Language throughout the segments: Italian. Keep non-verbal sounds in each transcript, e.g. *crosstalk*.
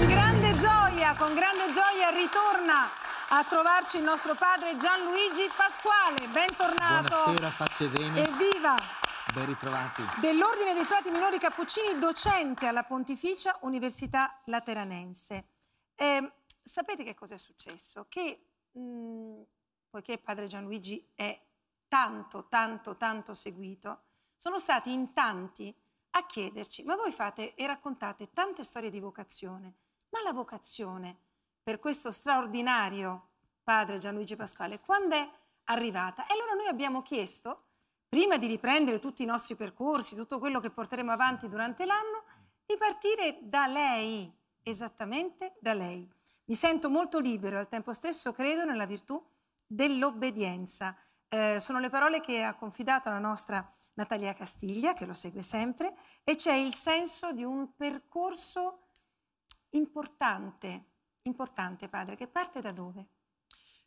con grande gioia, con grande gioia ritorna a trovarci il nostro padre Gianluigi Pasquale. Bentornato. Buonasera, pace e bene. Evviva. Ben ritrovati. Dell'Ordine dei Frati Minori Cappuccini, docente alla Pontificia Università Lateranense. Eh, sapete che cosa è successo? Che mh, mm, poiché padre Gianluigi è tanto, tanto, tanto seguito, sono stati in tanti a chiederci, ma voi fate e raccontate tante storie di vocazione, ma la vocazione per questo straordinario padre Gianluigi Pasquale, quando è arrivata? E allora noi abbiamo chiesto, prima di riprendere tutti i nostri percorsi, tutto quello che porteremo avanti durante l'anno, di partire da lei, esattamente da lei. Mi sento molto libero e al tempo stesso credo nella virtù dell'obbedienza. Eh, sono le parole che ha confidato la nostra Natalia Castiglia, che lo segue sempre, e c'è il senso di un percorso importante, importante padre, che parte da dove?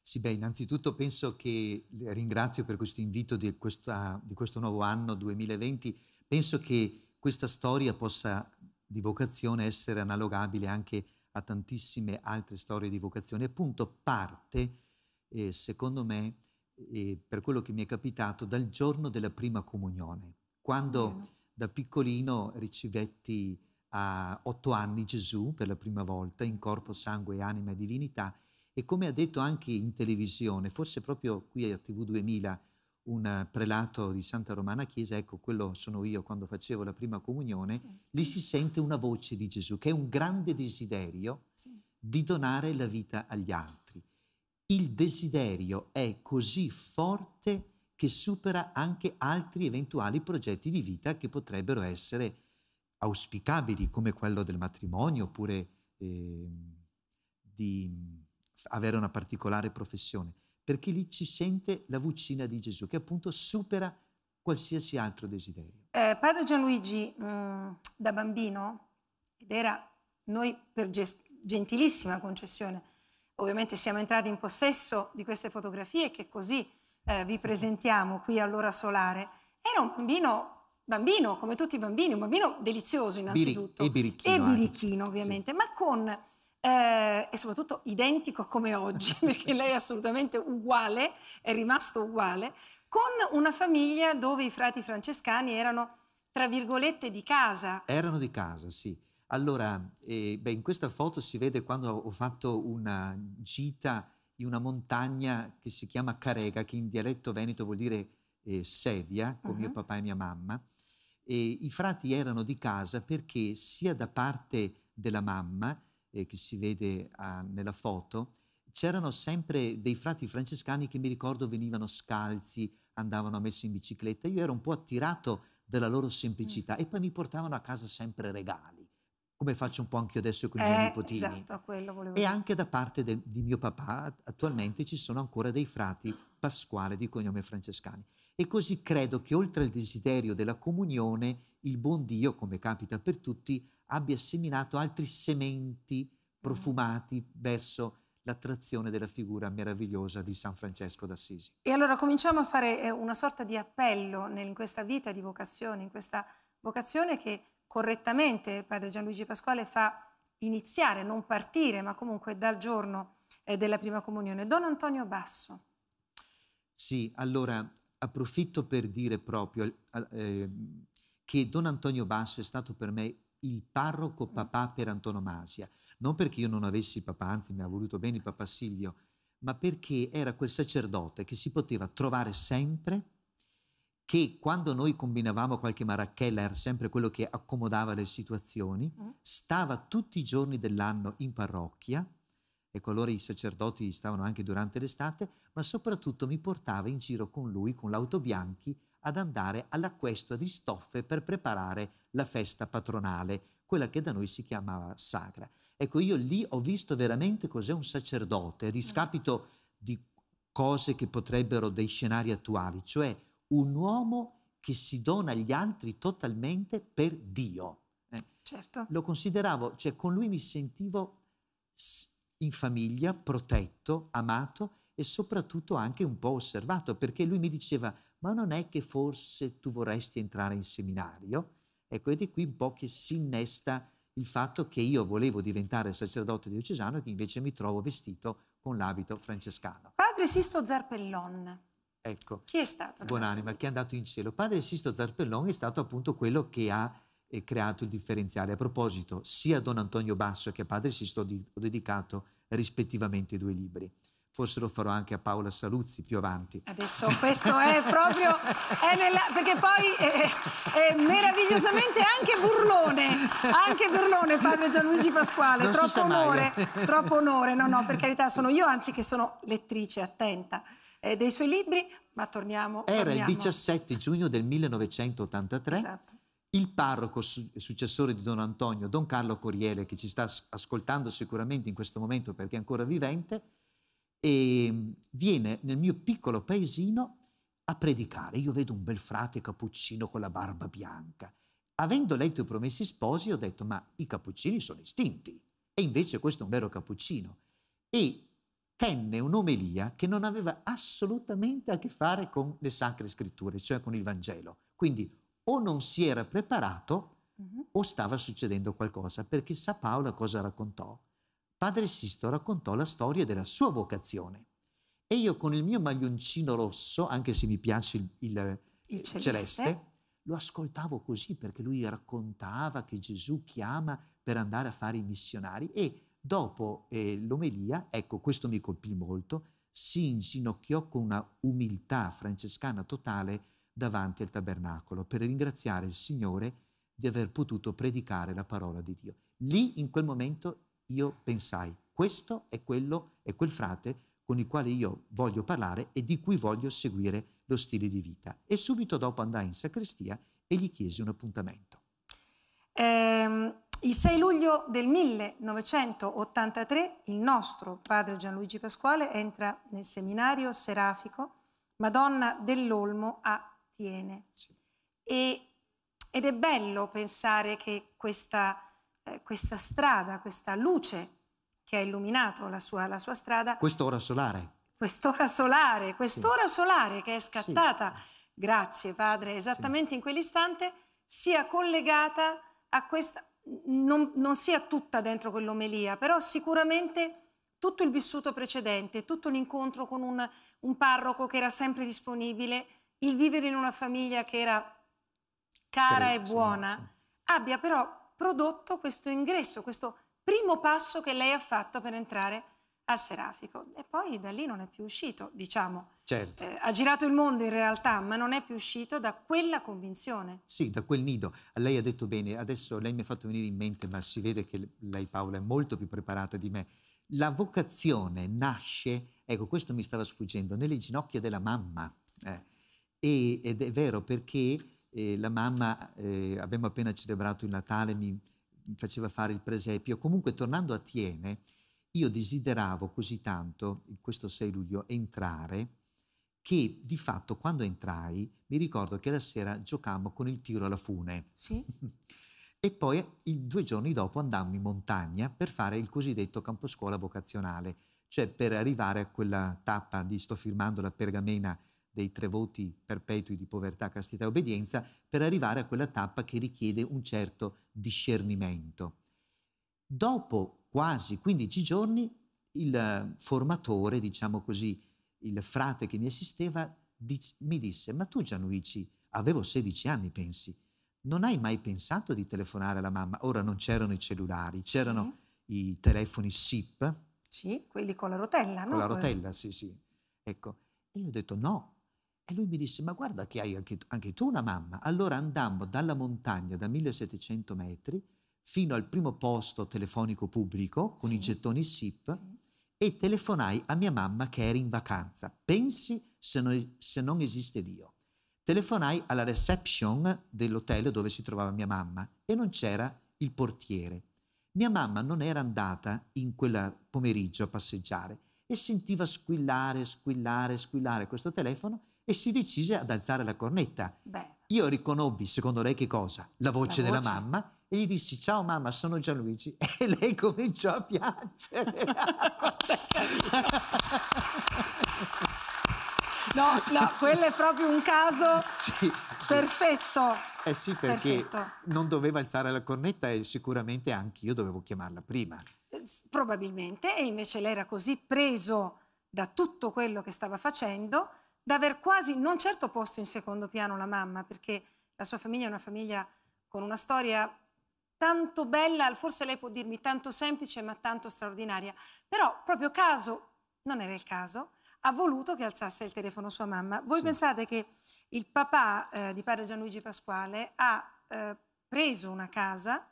Sì, beh, innanzitutto penso che eh, ringrazio per questo invito di, questa, di questo nuovo anno 2020. Penso che questa storia possa di vocazione essere analogabile anche a tantissime altre storie di vocazione. Appunto parte, eh, secondo me, eh, per quello che mi è capitato, dal giorno della prima comunione, quando okay. da piccolino ricevetti a otto anni Gesù per la prima volta in corpo, sangue, anima e divinità e come ha detto anche in televisione, forse proprio qui a TV 2000, un prelato di Santa Romana Chiesa, ecco quello sono io quando facevo la prima comunione, sì. lì si sente una voce di Gesù che è un grande desiderio sì. di donare la vita agli altri. Il desiderio è così forte che supera anche altri eventuali progetti di vita che potrebbero essere auspicabili come quello del matrimonio oppure eh, di avere una particolare professione, perché lì ci sente la vocina di Gesù che appunto supera qualsiasi altro desiderio. Eh, padre Gianluigi, mh, mm, da bambino, ed era noi per gest- gentilissima concessione, ovviamente siamo entrati in possesso di queste fotografie che così eh, vi *laughs* presentiamo qui all'ora solare, era un bambino bambino, come tutti i bambini, un bambino delizioso innanzitutto. Biri- e birichino. E ecco. birichino ovviamente, sì. ma con... Eh, e soprattutto identico come oggi, *laughs* perché lei è assolutamente uguale, è rimasto uguale, con una famiglia dove i frati francescani erano, tra virgolette, di casa. Erano di casa, sì. Allora, eh, beh, in questa foto si vede quando ho fatto una gita in una montagna che si chiama Carega, che in dialetto veneto vuol dire eh, sedia, con uh-huh. mio mhm. papà e mia mamma. E I frati erano di casa perché sia da parte della mamma, eh, che si vede a, ah, nella foto, c'erano sempre dei frati francescani che mi ricordo venivano scalzi, andavano a messa in bicicletta. Io ero un po' attirato dalla loro semplicità mm. e poi mi portavano a casa sempre regali, come faccio un po' anche io adesso con eh, i miei eh, nipotini. Esatto, quello volevo dire. E anche da parte del, di mio papà attualmente ci sono ancora dei frati Pasquale di cognome francescani. E così credo che oltre al desiderio della comunione, il buon Dio, come capita per tutti, abbia seminato altri sementi profumati verso l'attrazione della figura meravigliosa di San Francesco d'Assisi. E allora cominciamo a fare eh, una sorta di appello in questa vita di vocazione, in questa vocazione che correttamente padre Gianluigi Pasquale fa iniziare, non partire, ma comunque dal giorno eh, della prima comunione. Don Antonio Basso. Sì, allora approfitto per dire proprio eh, che Don Antonio Basso è stato per me il parroco mm. papà per antonomasia, non perché io non avessi papà, anzi mi ha voluto bene il papà Silvio, ma perché era quel sacerdote che si poteva trovare sempre, che quando noi combinavamo qualche maracchella era sempre quello che accomodava le situazioni, mm. stava tutti i giorni dell'anno in parrocchia, ecco allora i sacerdoti stavano anche durante l'estate, ma soprattutto mi portava in giro con lui, con l'auto bianchi, ad andare alla questua di stoffe per preparare la festa patronale, quella che da noi si chiamava sagra. Ecco, io lì ho visto veramente cos'è un sacerdote, a discapito di cose che potrebbero dei scenari attuali, cioè un uomo che si dona agli altri totalmente per Dio. Eh? Certo. Lo consideravo, cioè con lui mi sentivo in famiglia, protetto, amato e soprattutto anche un po' osservato, perché lui mi diceva, ma non è che forse tu vorresti entrare in seminario? Ecco, ed è qui un po' che si innesta il fatto che io volevo diventare sacerdote diocesano e che invece mi trovo vestito con l'abito francescano. Padre Sisto Zarpellon. Ecco. Chi è stato? Buonanima, chi è andato in cielo. Padre Sisto Zarpellon è stato appunto quello che ha creato il differenziale. A proposito, sia a Don Antonio Basso che a Padre Sisto ho dedicato rispettivamente due libri forse lo farò anche a Paola Saluzzi più avanti. Adesso questo è proprio, è nella, perché poi è, è, meravigliosamente anche burlone, anche burlone padre Gianluigi Pasquale, non troppo onore, mai. troppo onore, no no, per carità sono io anzi che sono lettrice attenta eh, dei suoi libri, ma torniamo... Era torniamo. il 17 giugno del 1983. Esatto il parroco successore di Don Antonio, Don Carlo Coriele, che ci sta ascoltando sicuramente in questo momento perché è ancora vivente, ehm, viene nel mio piccolo paesino a predicare. Io vedo un bel frate cappuccino con la barba bianca. Avendo letto i promessi sposi ho detto ma i cappuccini sono estinti e invece questo è un vero cappuccino. E tenne un'omelia che non aveva assolutamente a che fare con le sacre scritture, cioè con il Vangelo. Quindi o non si era preparato uh-huh. o stava succedendo qualcosa, perché sa Paola cosa raccontò. Padre Sisto raccontò la storia della sua vocazione e io con il mio maglioncino rosso, anche se mi piace il, il, il eh, celeste, celeste, lo ascoltavo così perché lui raccontava che Gesù chiama per andare a fare i missionari e dopo eh, l'omelia, ecco questo mi colpì molto, si inginocchiò con una umiltà francescana totale davanti al tabernacolo per ringraziare il Signore di aver potuto predicare la parola di Dio. Lì, in quel momento, io pensai, questo è quello, è quel frate con il quale io voglio parlare e di cui voglio seguire lo stile di vita. E subito dopo andai in sacrestia e gli chiesi un appuntamento. Eh, il 6 luglio del 1983 il nostro padre Gianluigi Pasquale entra nel seminario serafico Madonna dell'Olmo a appartiene. E, ed è bello pensare che questa, eh, questa, strada, questa luce che ha illuminato la sua, la sua strada... Quest'ora solare. Quest'ora solare, quest'ora sì. solare che è scattata, sì. grazie padre, esattamente in quell'istante, sia collegata a questa... Non, non sia tutta dentro quell'omelia, però sicuramente tutto il vissuto precedente, tutto l'incontro con un, un, parroco che era sempre disponibile, il vivere in una famiglia che era cara Prezzo, e buona, sì. abbia però prodotto questo ingresso, questo primo passo che lei ha fatto per entrare al Serafico. E poi da lì non è più uscito, diciamo. Certo. Eh, ha girato il mondo in realtà, ma non è più uscito da quella convinzione. Sì, da quel nido. Lei ha detto bene, adesso lei mi ha fatto venire in mente, ma si vede che lei Paola è molto più preparata di me. La vocazione nasce, ecco questo mi stava sfuggendo, nelle ginocchia della mamma. Eh e, ed è vero perché eh, la mamma, eh, abbiamo appena celebrato il Natale, mi faceva fare il presepio. Comunque, tornando a Tiene, io desideravo così tanto, in questo 6 luglio, entrare, che di fatto quando entrai, mi ricordo che la sera giocammo con il tiro alla fune. Sì. *laughs* e poi due giorni dopo andammo in montagna per fare il cosiddetto camposcuola vocazionale, cioè per arrivare a quella tappa di sto firmando la pergamena dei tre voti perpetui di povertà, castità e obbedienza, per arrivare a quella tappa che richiede un certo discernimento. Dopo quasi 15 giorni, il formatore, diciamo così, il frate che mi assisteva, dic- mi disse, ma tu Gianluigi, avevo 16 anni, pensi, non hai mai pensato di telefonare alla mamma? Ora non c'erano i cellulari, c'erano sì. i telefoni SIP. Sì, quelli con la rotella, no? Con la eh. rotella, sì, sì. Ecco, io ho detto no, e lui mi disse, ma guarda che hai anche, anche tu una mamma. Allora andammo dalla montagna, da 1700 metri, fino al primo posto telefonico pubblico con sì. i gettoni SIP sì. e telefonai a mia mamma che era in vacanza. Pensi se non, se non esiste Dio. Telefonai alla reception dell'hotel dove si trovava mia mamma e non c'era il portiere. Mia mamma non era andata in quel pomeriggio a passeggiare e sentiva squillare, squillare, squillare questo telefono e si decise ad alzare la cornetta. Beh. Io riconobbi, secondo lei che cosa? La voce, la voce della mamma e gli dissi ciao mamma, sono Gianluigi *laughs* e lei cominciò a piangere. *laughs* no, no, quello è proprio un caso sì, perfetto. Eh sì, perché perfetto. non doveva alzare la cornetta e sicuramente anche io dovevo chiamarla prima. Eh, probabilmente, e invece lei era così preso da tutto quello che stava facendo d'aver quasi, non certo posto in secondo piano la mamma, perché la sua famiglia è una famiglia con una storia tanto bella, forse lei può dirmi tanto semplice ma tanto straordinaria, però proprio caso, non era il caso, ha voluto che alzasse il telefono sua mamma. Voi sì. pensate che il papà eh, di padre Gianluigi Pasquale ha eh, preso una casa,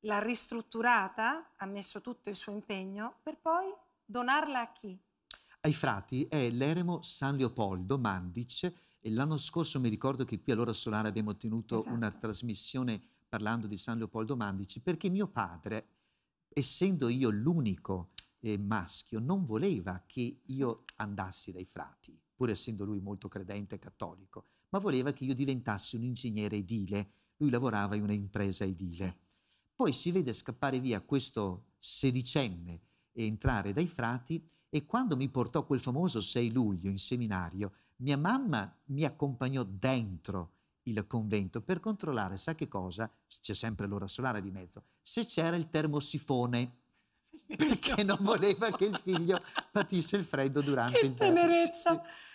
l'ha ristrutturata, ha messo tutto il suo impegno per poi donarla a chi? ai frati è l'eremo San Leopoldo Mandic e l'anno scorso mi ricordo che qui all'ora solare abbiamo tenuto esatto. una trasmissione parlando di San Leopoldo Mandici perché mio padre, essendo io l'unico eh, maschio, non voleva che io andassi dai frati, pur essendo lui molto credente e cattolico, ma voleva che io diventassi un ingegnere edile. Lui lavorava in un'impresa edile. Sì. Poi si vede scappare via questo sedicenne entrare dai frati e quando mi portò quel famoso 6 luglio in seminario, mia mamma mi accompagnò dentro il convento per controllare, sa che cosa? C'è sempre l'ora solare di mezzo, se c'era il termosifone *laughs* perché non voleva che il figlio patisse il freddo durante che il tempo. Che tenerezza!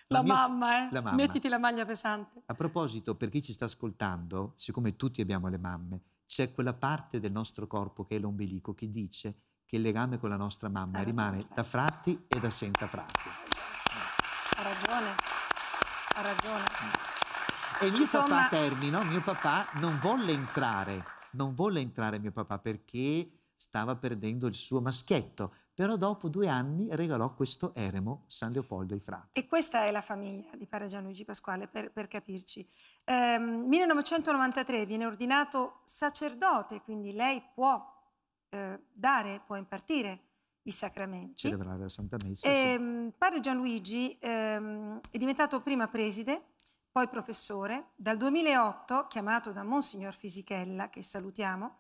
La, la mia... mamma, eh? La mamma. Mettiti la maglia pesante. A proposito, per chi ci sta ascoltando, siccome tutti abbiamo le mamme, c'è quella parte del nostro corpo che è l'ombelico che dice che il legame con la nostra mamma ah, rimane certo. da fratti e da senza fratti. Ha ragione, ha ragione. E mio Insomma... papà, termino, mio papà non volle entrare, non volle entrare mio papà perché stava perdendo il suo maschietto, però dopo due anni regalò questo eremo San Leopoldo ai frati. E questa è la famiglia di padre Gianluigi Pasquale, per, per capirci. Ehm, 1993 viene ordinato sacerdote, quindi lei può eh, dare, può impartire i sacramenti. Celebrare la Santa Messa. E, sì. Ehm, padre Gianluigi ehm, è diventato prima preside, poi professore, dal 2008 chiamato da Monsignor Fisichella, che salutiamo,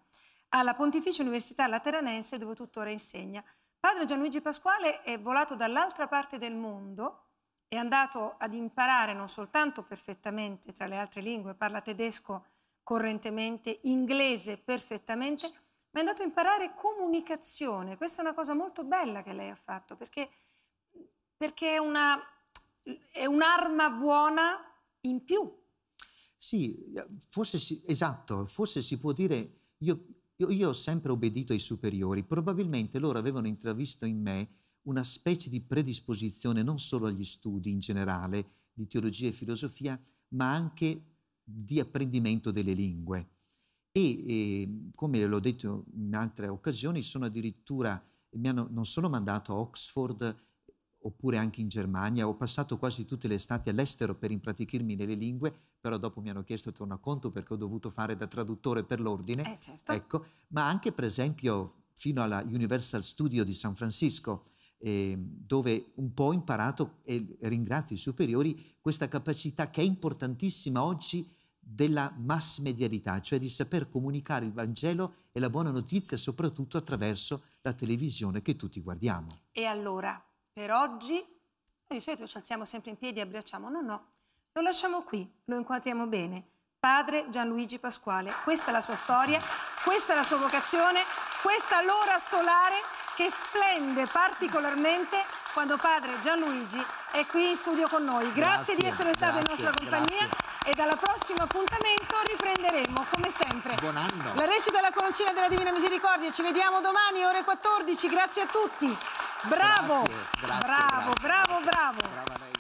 alla Pontificia Università Lateranense dove tuttora insegna. Padre Gianluigi Pasquale è volato dall'altra parte del mondo, è andato ad imparare non soltanto perfettamente tra le altre lingue, parla tedesco correntemente, inglese perfettamente, mi è andato a imparare comunicazione. Questa è una cosa molto bella che lei ha fatto, perché, perché è, una, è un'arma buona in più. Sì, eh, forse sì, esatto, forse si può dire, io, io, io ho sempre obbedito ai superiori, probabilmente loro avevano intravisto in me una specie di predisposizione non solo agli studi in generale di teologia e filosofia, ma anche di apprendimento delle lingue e, e come l'ho detto in altre occasioni, sono addirittura, hanno, non sono mandato a Oxford oppure anche in Germania, ho passato quasi tutte le estati all'estero per impratichirmi nelle lingue, però dopo mi hanno chiesto il tornaconto perché ho dovuto fare da traduttore per l'ordine, eh, certo. ecco, ma anche per esempio fino alla Universal Studio di San Francisco, eh, dove un po' ho imparato, e ringrazio i superiori, questa capacità che è importantissima oggi della mass medialità, cioè di saper comunicare il Vangelo e la buona notizia soprattutto attraverso la televisione che tutti guardiamo. E allora, per oggi, noi di solito ci alziamo sempre in piedi e abbracciamo, no, no, lo lasciamo qui, lo inquadriamo bene. Padre Gianluigi Pasquale, questa è la sua storia, questa è la sua vocazione, questa è l'ora solare che splende particolarmente quando padre Gianluigi è qui in studio con noi. Grazie, grazie di essere stato grazie, in nostra compagnia. Grazie e dal prossimo appuntamento riprenderemo come sempre Buon anno. la recita della coroncina della Divina Misericordia. Ci vediamo domani ore 14. Grazie a tutti. Bravo, grazie, grazie, bravo, grazie, bravo, bravo, bravo.